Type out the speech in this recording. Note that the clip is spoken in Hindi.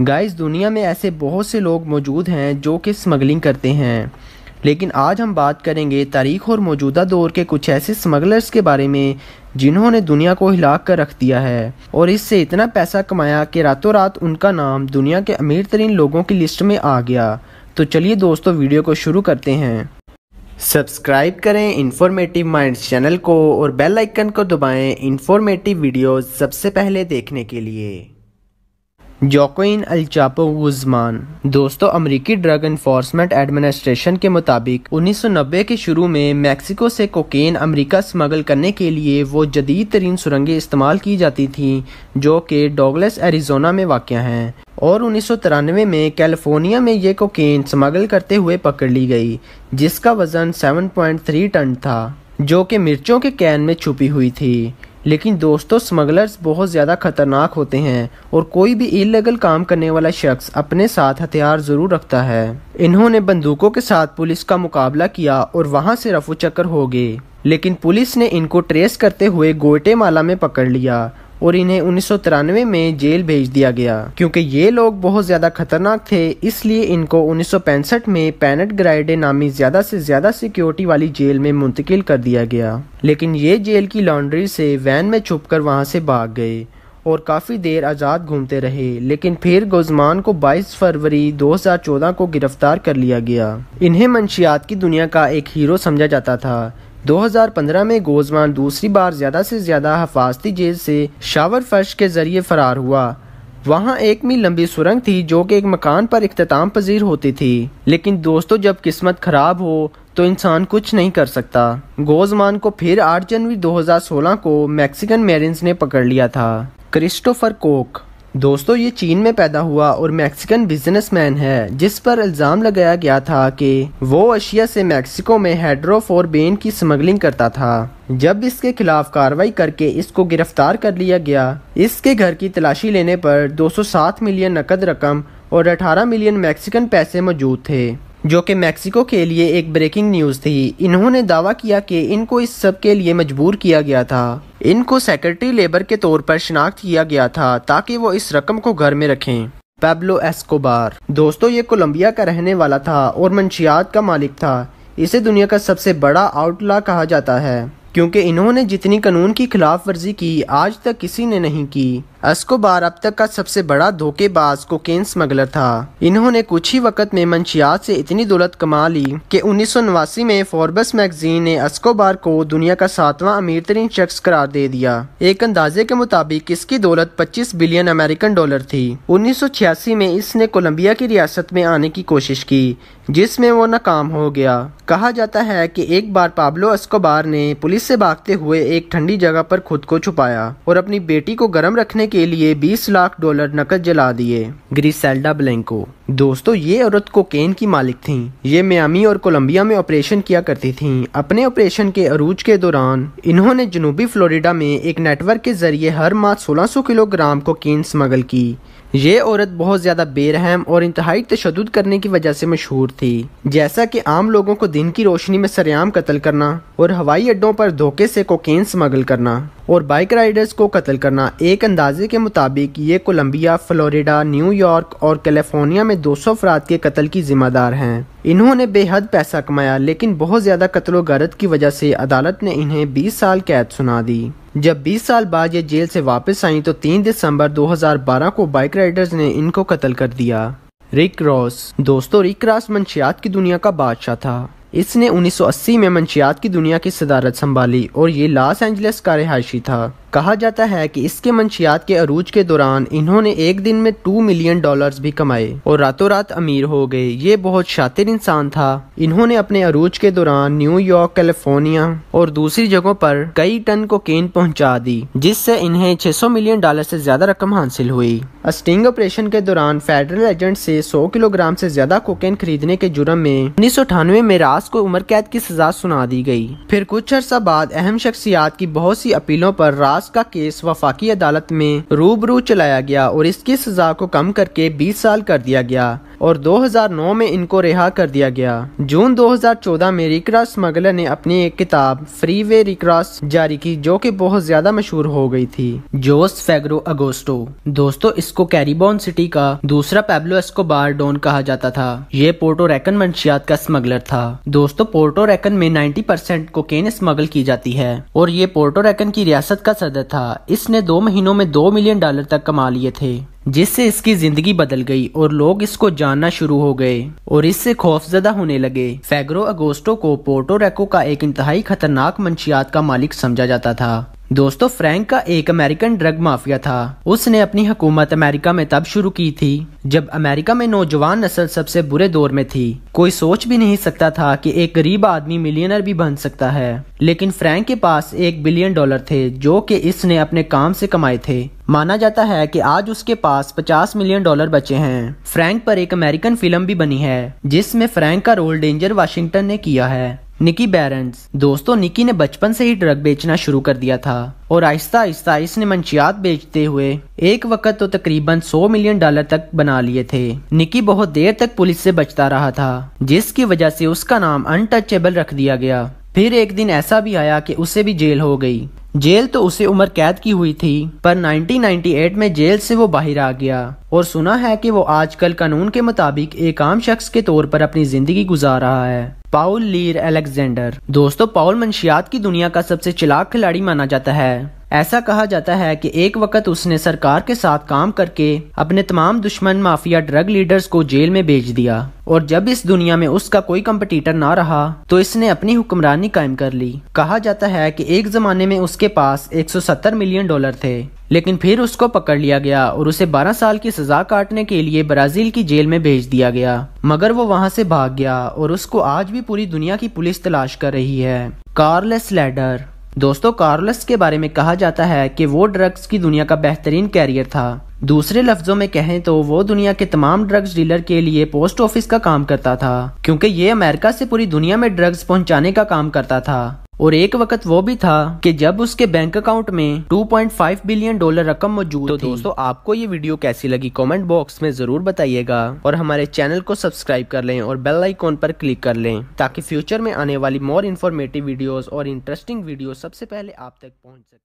गाइस दुनिया में ऐसे बहुत से लोग मौजूद हैं जो कि स्मगलिंग करते हैं लेकिन आज हम बात करेंगे तारीख और मौजूदा दौर के कुछ ऐसे स्मगलर्स के बारे में जिन्होंने दुनिया को हिला कर रख दिया है और इससे इतना पैसा कमाया कि रातों रात उनका नाम दुनिया के अमीर तरीन लोगों की लिस्ट में आ गया तो चलिए दोस्तों वीडियो को शुरू करते हैं सब्सक्राइब करें इंफॉर्मेटिव माइंड चैनल को और बेल आइकन को दबाएं इन्फॉर्मेटिव वीडियोस सबसे पहले देखने के लिए जोकोइन अलचापो गुजमान दोस्तों अमेरिकी ड्रग इन्फोर्समेंट एडमिनिस्ट्रेशन के मुताबिक 1990 के शुरू में मेक्सिको से कोकेन अमेरिका स्मगल करने के लिए वो जदीद तरीन सुरंगें इस्तेमाल की जाती थीं जो कि डोगलस एरिजोना में वाक़ हैं और उन्नीस में कैलिफोर्निया में ये कोकेन स्मगल करते हुए पकड़ ली गई जिसका वज़न थ्री टन था जो कि मिर्चों के कैन में छुपी हुई थी लेकिन दोस्तों स्मगलर्स बहुत ज़्यादा खतरनाक होते हैं और कोई भी इलीगल काम करने वाला शख्स अपने साथ हथियार ज़रूर रखता है इन्होंने बंदूकों के साथ पुलिस का मुकाबला किया और वहाँ से रफू चक्कर हो गए लेकिन पुलिस ने इनको ट्रेस करते हुए माला में पकड़ लिया और इन्हें उन्नीस में जेल भेज दिया गया क्योंकि ये लोग बहुत ज्यादा खतरनाक थे इसलिए इनको उन्नीस में पैनट ग्राइडे नामी ज्यादा से ज्यादा सिक्योरिटी वाली जेल में मुंतकिल कर दिया गया लेकिन ये जेल की लॉन्ड्री से वैन में छुप कर वहां से भाग गए और काफ़ी देर आज़ाद घूमते रहे लेकिन फिर गुजमान को 22 फरवरी 2014 को गिरफ्तार कर लिया गया इन्हें मंशियात की दुनिया का एक हीरो समझा जाता था 2015 में गोजवान दूसरी बार ज़्यादा से ज़्यादा हफाजती जेल से शावर फर्श के ज़रिए फ़रार हुआ वहाँ एक मील लंबी सुरंग थी जो कि एक मकान पर अख्ताम पजीर होती थी लेकिन दोस्तों जब किस्मत खराब हो तो इंसान कुछ नहीं कर सकता गोजमान को फिर 8 जनवरी 2016 को मैक्सिकन मेरिन्स ने पकड़ लिया था क्रिस्टोफर कोक दोस्तों ये चीन में पैदा हुआ और मैक्सिकन बिजनेसमैन है जिस पर इल्ज़ाम लगाया गया था कि वो एशिया से मैक्सिको में हाइड्रोफोरबेन की स्मगलिंग करता था जब इसके खिलाफ कार्रवाई करके इसको गिरफ्तार कर लिया गया इसके घर की तलाशी लेने पर 207 मिलियन नकद रकम और 18 मिलियन मैक्सिकन पैसे मौजूद थे जो कि मैक्सिको के लिए एक ब्रेकिंग न्यूज़ थी इन्होंने दावा किया कि इनको इस सब के लिए मजबूर किया गया था इनको सेक्रेटरी लेबर के तौर पर शनाख्त किया गया था ताकि वो इस रकम को घर में रखें पेबलो एस्कोबार दोस्तों ये कोलंबिया का रहने वाला था और मंशियात का मालिक था इसे दुनिया का सबसे बड़ा आउटला कहा जाता है क्योंकि इन्होंने जितनी कानून की खिलाफ वर्जी की आज तक किसी ने नहीं की अस्कोबार अब तक का सबसे बड़ा धोखेबाज कोकेन स्मगलर था इन्होंने कुछ ही वक्त में मंशियात से इतनी दौलत कमा ली कि उन्नीस में फोर्बस मैगजीन ने अस्कोबार को दुनिया का सातवां अमीर तरीन शख्स करार दे दिया एक अंदाजे के मुताबिक इसकी दौलत 25 बिलियन अमेरिकन डॉलर थी छियासी में इसने कोलम्बिया की रियासत में आने की कोशिश की जिसमें वो नाकाम हो गया कहा जाता है कि एक बार पाब्लो अस्कोबार ने पुलिस से भागते हुए एक ठंडी जगह पर खुद को छुपाया और अपनी बेटी को गर्म रखने की के लिए 20 लाख डॉलर नकद जला दिए ग्रिसेल्डा ब्लैंको दोस्तों ये औरत कोकेन की मालिक थी ये मियामी और कोलंबिया में ऑपरेशन किया करती थीं अपने ऑपरेशन के अरूज के दौरान इन्होंने जनूबी फ्लोरिडा में एक नेटवर्क के जरिए हर माह 1600 किलोग्राम कोकेन स्मगल की ये औरत बहुत ज़्यादा बेरहम और इंतहाई तशद करने की वजह से मशहूर थी जैसा कि आम लोगों को दिन की रोशनी में सरेआम कत्ल करना और हवाई अड्डों पर धोखे से कोकेन स्मगल करना और बाइक राइडर्स को कत्ल करना एक अंदाजे के मुताबिक ये कोलंबिया फ्लोरिडा न्यूयॉर्क और कैलिफोर्निया में में 200 अफराद के कत्ल की जिम्मेदार हैं इन्होंने बेहद पैसा कमाया लेकिन बहुत ज़्यादा कत्लो गरत की वजह से अदालत ने इन्हें 20 साल कैद सुना दी जब 20 साल बाद ये जेल से वापस आई तो 3 दिसंबर 2012 को बाइक राइडर्स ने इनको कत्ल कर दिया रिक रॉस दोस्तों रिक रॉस मंशियात की दुनिया का बादशाह था इसने 1980 में मंशियात की दुनिया की सदारत संभाली और ये लॉस एंजलिस का रिहायशी था कहा जाता है कि इसके मंशियात के अरूज के दौरान इन्होंने एक दिन में टू मिलियन डॉलर्स भी कमाए और रातों रात अमीर हो गए ये बहुत शातिर इंसान था इन्होंने अपने अरूज के दौरान न्यूयॉर्क कैलिफोर्निया और दूसरी जगहों पर कई टन कोकेन पहुंचा दी जिससे इन्हें 600 मिलियन डॉलर से ज्यादा रकम हासिल हुई स्टिंग ऑपरेशन के दौरान फेडरल एजेंट से 100 किलोग्राम से ज्यादा कोकेन खरीदने के जुर्म में उन्नीस में रास को उम्र कैद की सजा सुना दी गई फिर कुछ अर्सा बाद अहम शख्सियात की बहुत सी अपीलों पर रा लाश का केस वफाकी अदालत में रूबरू चलाया गया और इसकी सजा को कम करके 20 साल कर दिया गया और 2009 में इनको रिहा कर दिया गया जून 2014 में रिक्रॉस स्मगलर ने अपनी एक किताब फ्री वे रिकरास जारी की जो कि बहुत ज्यादा मशहूर हो गई थी जोस फेगरो अगोस्टो दोस्तों इसको कैरीबॉन सिटी का दूसरा पेब्लो एस्कोबार डोन कहा जाता था ये पोर्टो रेकन मंशियात का स्मगलर था दोस्तों पोर्टो रेकन में नाइन्टी परसेंट स्मगल की जाती है और ये पोर्टो रेकन की रियासत का सदर था इसने दो महीनों में दो मिलियन डॉलर तक कमा लिए थे जिससे इसकी जिंदगी बदल गई और लोग इसको जानना शुरू हो गए और इससे खौफजदा होने लगे फेगरो अगोस्टो को रेको का एक इंतहाई खतरनाक मंशियात का मालिक समझा जाता था दोस्तों फ्रैंक का एक अमेरिकन ड्रग माफिया था उसने अपनी हुकूमत अमेरिका में तब शुरू की थी जब अमेरिका में नौजवान नस्ल सबसे बुरे दौर में थी कोई सोच भी नहीं सकता था कि एक गरीब आदमी मिलियनर भी बन सकता है लेकिन फ्रैंक के पास एक बिलियन डॉलर थे जो कि इसने अपने काम से कमाए थे माना जाता है कि आज उसके पास 50 मिलियन डॉलर बचे हैं फ्रैंक पर एक अमेरिकन फिल्म भी बनी है जिसमें फ्रैंक का रोल डेंजर वाशिंगटन ने किया है निकी बैरेंस दोस्तों निकी ने बचपन से ही ड्रग बेचना शुरू कर दिया था और आहिस्ता आहिस्ता इसने मंशियात बेचते हुए एक वक्त तो तकरीबन 100 मिलियन डॉलर तक बना लिए थे निकी बहुत देर तक पुलिस से बचता रहा था जिसकी वजह से उसका नाम अनटचेबल रख दिया गया फिर एक दिन ऐसा भी आया कि उसे भी जेल हो गई जेल तो उसे उम्र कैद की हुई थी पर 1998 में जेल से वो बाहर आ गया और सुना है कि वो आजकल कानून के मुताबिक एक आम शख्स के तौर पर अपनी जिंदगी गुजार रहा है पाउल लीर एलेक्जेंडर दोस्तों पाउल मंशियात की दुनिया का सबसे चलाक खिलाड़ी माना जाता है ऐसा कहा जाता है कि एक वक्त उसने सरकार के साथ काम करके अपने तमाम दुश्मन माफिया ड्रग लीडर्स को जेल में भेज दिया और जब इस दुनिया में उसका कोई कंपटीटर ना रहा तो इसने अपनी हुक्मरानी कायम कर ली कहा जाता है कि एक जमाने में उसके पास 170 मिलियन डॉलर थे लेकिन फिर उसको पकड़ लिया गया और उसे 12 साल की सजा काटने के लिए ब्राजील की जेल में भेज दिया गया मगर वो वहां से भाग गया और उसको आज भी पूरी दुनिया की पुलिस तलाश कर रही है कार्लेस लेडर दोस्तों कार्लस के बारे में कहा जाता है कि वो ड्रग्स की दुनिया का बेहतरीन कैरियर था दूसरे लफ्जों में कहें तो वो दुनिया के तमाम ड्रग्स डीलर के लिए पोस्ट ऑफिस का काम करता था क्योंकि ये अमेरिका से पूरी दुनिया में ड्रग्स पहुंचाने का काम करता था और एक वक्त वो भी था कि जब उसके बैंक अकाउंट में 2.5 बिलियन डॉलर रकम मौजूद तो थी। दोस्तों आपको ये वीडियो कैसी लगी कमेंट बॉक्स में जरूर बताइएगा और हमारे चैनल को सब्सक्राइब कर लें और बेल आइकॉन पर क्लिक कर लें ताकि फ्यूचर में आने वाली मोर इन्फॉर्मेटिव वीडियोस और इंटरेस्टिंग वीडियो सबसे पहले आप तक पहुंच सके